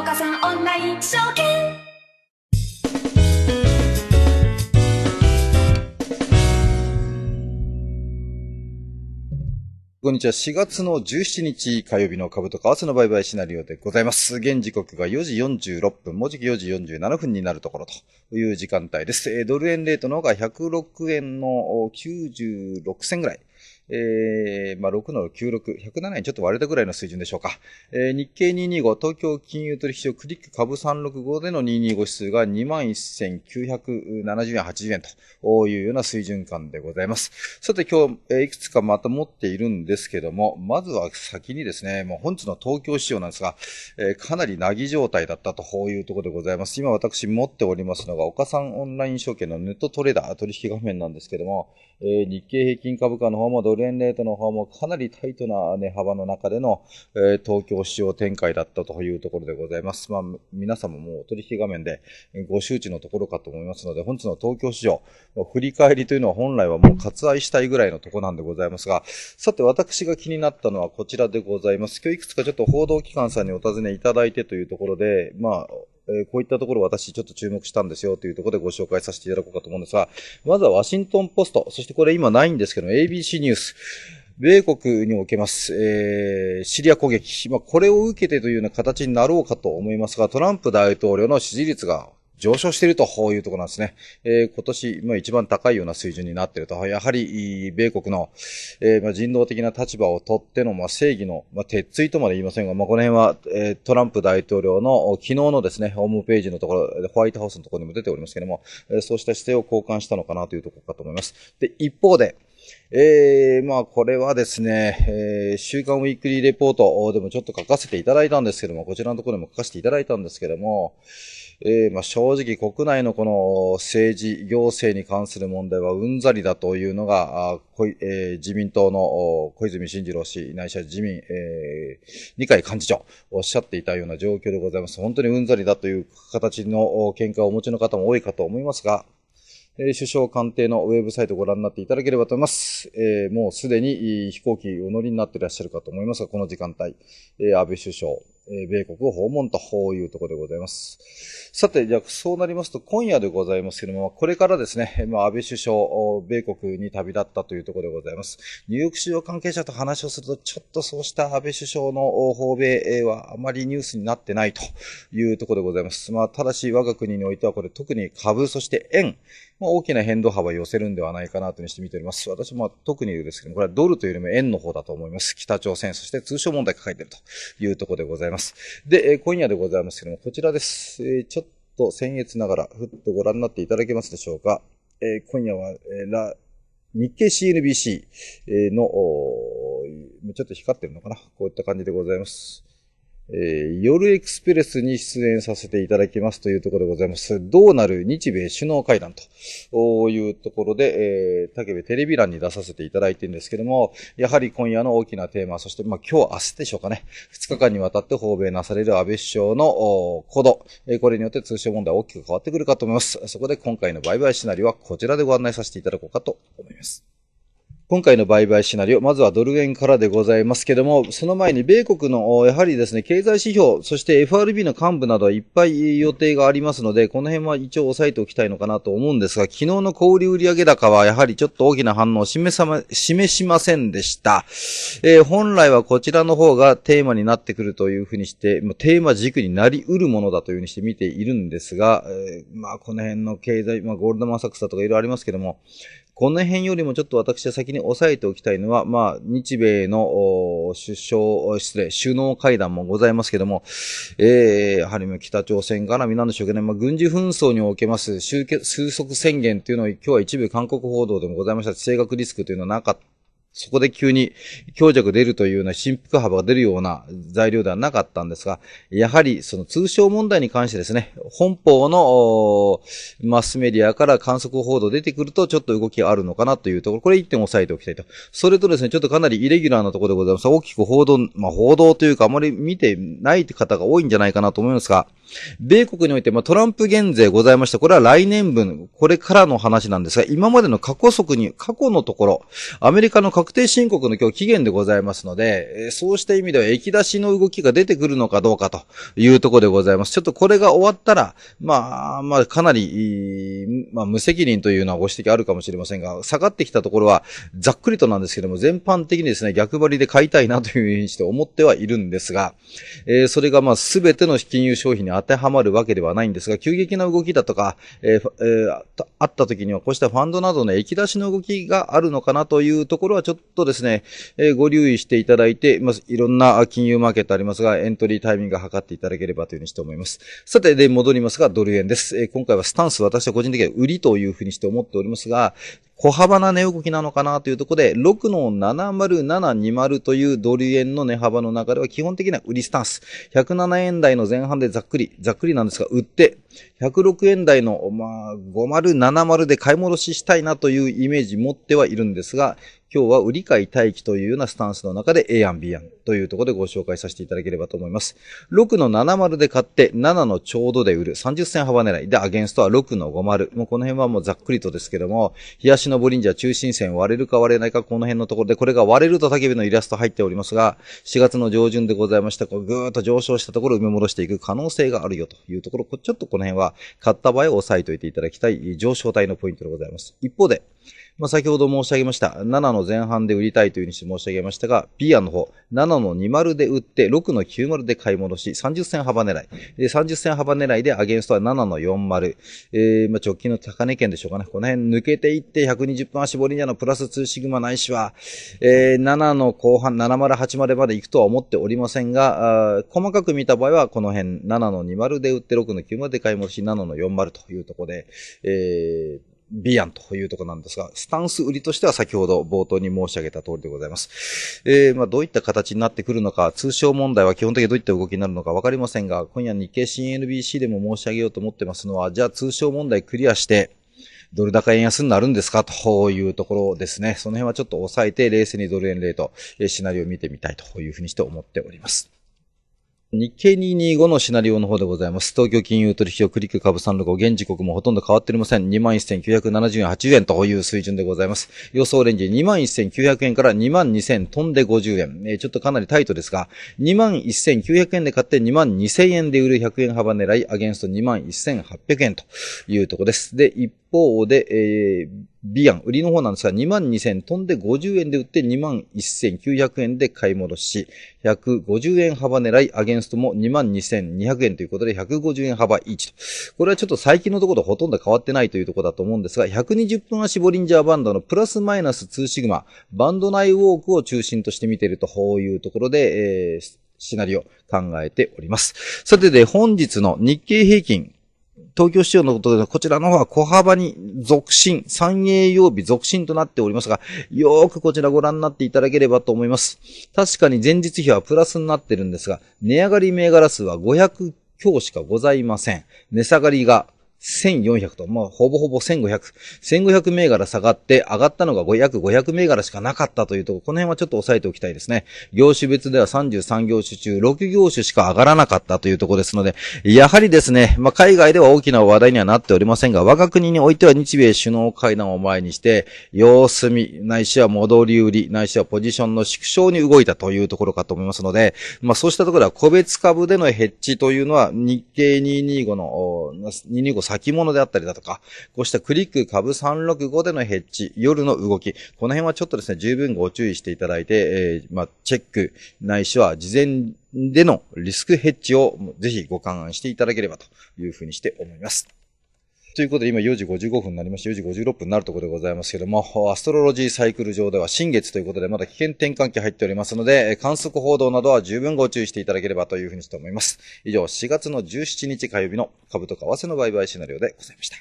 お母さんオンライン証券こんにちは。4月の17日火曜日の株と為替の売買シナリオでございます。現時刻が4時46分、もうじき4時47分になるところという時間帯です。ドル円レートの方が106円の96銭ぐらい。えー、まあ、6の96、107円ちょっと割れたぐらいの水準でしょうか。えー、日経225、東京金融取引所、クリック株365での225指数が21,970円、80円というような水準感でございます。さて今日、えー、いくつかまた持っているんですけども、まずは先にですね、もう本日の東京市場なんですが、えー、かなりなぎ状態だったというところでございます。今私持っておりますのが、岡三オンライン証券のネットトレーダー取引画面なんですけども、えー、日経平均株価の方も連レートの方もかなりタイトな値幅の中での、えー、東京市場展開だったというところでございます。まあ、皆様ももう取引画面でご周知のところかと思いますので、本日の東京市場、振り返りというのは本来はもう割愛したいぐらいのとこなんでございますが、さて私が気になったのはこちらでございます。今日いくつかちょっと報道機関さんにお尋ねいただいてというところで、まあ、えこういったところ私ちょっと注目したんですよというところでご紹介させていただこうかと思うんですが、まずはワシントンポスト、そしてこれ今ないんですけど、ABC ニュース。米国におけます、えー、シリア攻撃。まあ、これを受けてというような形になろうかと思いますが、トランプ大統領の支持率が上昇しているというところなんですね。えー、今年、まあ、一番高いような水準になっていると。やはり、米国の、えー、まあ、人道的な立場をとっての、まあ、正義の、まあ、鉄槌とまで言いませんが、まあ、この辺は、えー、トランプ大統領の昨日のですね、ホームページのところ、ホワイトハウスのところにも出ておりますけれども、えそうした姿勢を交換したのかなというところかと思います。で、一方で、えー、まあ、これはですね、えー、週刊ウィークリーレポートでもちょっと書かせていただいたんですけども、こちらのところでも書かせていただいたんですけども、えー、まあ、正直国内のこの政治、行政に関する問題はうんざりだというのが、あこいえー、自民党の小泉進次郎氏、内社自民、えー、二階幹事長、おっしゃっていたような状況でございます。本当にうんざりだという形の見解をお持ちの方も多いかと思いますが、え首相官邸のウェブサイトをご覧になっていただければと思います。えー、もうすでに飛行機お乗りになっていらっしゃるかと思いますが、この時間帯、えー、安倍首相、え米国を訪問というところでございます。さて、じゃあ、そうなりますと、今夜でございますけれども、これからですね、まあ、安倍首相、米国に旅立ったというところでございます。ニューヨーク市場関係者と話をすると、ちょっとそうした安倍首相の訪米はあまりニュースになってないというところでございます。まあ、ただし、我が国においては、これ特に株、そして円、まあ、大きな変動幅を寄せるんではないかなというにして見ております。私も特にですけども、これはドルというよりも円の方だと思います。北朝鮮、そして通商問題抱えているというところでございます。で、え今夜でございますけども、こちらです。えちょっと僭越ながら、ふっとご覧になっていただけますでしょうか。え今夜は、えー、日経 CNBC の、ちょっと光ってるのかなこういった感じでございます。えー、夜エクスプレスに出演させていただきますというところでございます。どうなる日米首脳会談というところで、えー、竹部テレビ欄に出させていただいてるんですけども、やはり今夜の大きなテーマ、そして、まあ、今日、明日でしょうかね、2日間にわたって訪米なされる安倍首相の行動、えー、これによって通称問題は大きく変わってくるかと思います。そこで今回の売買シナリオはこちらでご案内させていただこうかと思います。今回の売買シナリオ、まずはドル円からでございますけども、その前に米国の、やはりですね、経済指標、そして FRB の幹部などいっぱい予定がありますので、この辺は一応押さえておきたいのかなと思うんですが、昨日の小売売上高はやはりちょっと大きな反応を示さま、示しませんでした。えー、本来はこちらの方がテーマになってくるというふうにして、テーマ軸になり得るものだというふうにして見ているんですが、えー、まあこの辺の経済、まあゴールドマンサックスだとかいろいろありますけども、この辺よりもちょっと私は先に押さえておきたいのは、まあ、日米の首相、失礼、首脳会談もございますけども、えー、やはり北朝鮮からみなんでしょうけどね、まあ、軍事紛争におけます終結、収束宣言というのを今日は一部韓国報道でもございました。正学リスクというのはなかった。そこで急に強弱出るというような振幅幅が出るような材料ではなかったんですが、やはりその通称問題に関してですね、本邦のマスメディアから観測報道出てくるとちょっと動きがあるのかなというところ、これ1点押さえておきたいと。それとですね、ちょっとかなりイレギュラーなところでございます。大きく報道、まあ報道というかあまり見てない方が多いんじゃないかなと思いますが、米国において、まあ、トランプ減税ございました。これは来年分、これからの話なんですが、今までの過去速に、過去のところ、アメリカの確定申告の今日期限でございますので、えそうした意味では、駅出しの動きが出てくるのかどうかというところでございます。ちょっとこれが終わったら、まあ、まあ、かなり、まあ、無責任というのはご指摘あるかもしれませんが、下がってきたところは、ざっくりとなんですけども、全般的にですね、逆張りで買いたいなというふうにして思ってはいるんですが、えー、それがまあ、すべての金融商品に当てはまるわけではないんですが、急激な動きだとか、えーえー、あった時にはこうしたファンドなどの液出しの動きがあるのかなというところはちょっとですね、えー、ご留意していただいて、まずいろんな金融マーケットありますが、エントリータイミングを測っていただければというふうにして思います。さて、で、戻りますが、ドル円です。えー、今回はスタンス、私は個人的には売りというふうにして思っておりますが、小幅な値動きなのかなというところで、6の70720というドル円の値幅の中では基本的な売りスタンス。107円台の前半でざっくり、ざっくりなんですが、売って、106円台の、まあ、5070で買い戻ししたいなというイメージ持ってはいるんですが、今日は売り買い待機というようなスタンスの中で A 案 B 案というところでご紹介させていただければと思います。6の70で買って、7のちょうどで売る、30銭幅狙い。で、アゲンストは6の50。もうこの辺はもうざっくりとですけども、冷やしのボリンジャー中心線割れるか割れないかこの辺のところで、これが割れると叫びのイラスト入っておりますが、4月の上旬でございました。こうぐーっと上昇したところ埋め戻していく可能性があるよというところ、ちょっとこの辺は買った場合を押さえておいていただきたい上昇体のポイントでございます。一方で、まあ、先ほど申し上げました、7の前半で売りたいというふうに申し上げましたが、ピアの方、7の20で売って、6の90で買い戻し、30銭幅狙い。で、30銭幅狙いで、アゲンストは7の40。えー、まあ、直近の高値圏でしょうかね。この辺抜けていって、120分足ボリニアのプラス2シグマないしは、えー、7の後半、7080まで行くとは思っておりませんが、あ細かく見た場合は、この辺、7の20で売って、6の90で買い戻し、7の40というところで、えービアンというところなんですが、スタンス売りとしては先ほど冒頭に申し上げた通りでございます。えー、まあ、どういった形になってくるのか、通称問題は基本的にどういった動きになるのかわかりませんが、今夜日経新 NBC でも申し上げようと思ってますのは、じゃあ通称問題クリアして、ドル高円安になるんですかというところですね。その辺はちょっと抑えて、冷静にドル円レート、シナリオを見てみたいというふうにして思っております。日経225のシナリオの方でございます。東京金融取引をクリック株365、現時刻もほとんど変わっておりません。21,970円80円という水準でございます。予想レンジ21,900円から22,000飛んで50円。ちょっとかなりタイトですが、21,900円で買って22,000円で売る100円幅狙い、アゲンスト21,800円というとこです。で、一方で、えービアン、売りの方なんですが、22,000飛んで50円で売って21,900円で買い戻し、150円幅狙い、アゲンストも22,200円ということで、150円幅1と。これはちょっと最近のところほとんど変わってないというところだと思うんですが、120分足ボリンジャーバンドのプラスマイナス2シグマ、バンド内ウォークを中心として見ていると、こういうところで、えーシナリオ考えております。さてで、本日の日経平均、東京市場のことで、こちらの方は小幅に続進、3営曜日続進となっておりますが、よーくこちらご覧になっていただければと思います。確かに前日比はプラスになってるんですが、値上がり銘柄数は500強しかございません。値下がりが1400と、まあ、ほぼほぼ1500、1500銘柄下がって上がったのが約500銘柄しかなかったというところ、この辺はちょっと押さえておきたいですね。業種別では33業種中6業種しか上がらなかったというところですので、やはりですね、まあ、海外では大きな話題にはなっておりませんが、我が国においては日米首脳会談を前にして、様子見、ないしは戻り売り、ないしはポジションの縮小に動いたというところかと思いますので、まあ、そうしたところは個別株でのヘッジというのは日経225の、225先物であったりだとか、こうしたクリック株365でのヘッジ、夜の動き、この辺はちょっとですね、十分ご注意していただいて、えー、まあ、チェック、ないしは事前でのリスクヘッジをぜひご勘案していただければというふうにして思います。ということで今4時55分になりまして、4時56分になるところでございますけども、アストロロジーサイクル上では新月ということでまだ危険転換期入っておりますので、観測報道などは十分ご注意していただければというふうにして思います。以上、4月の17日火曜日の株と為替の売買シナリオでございました。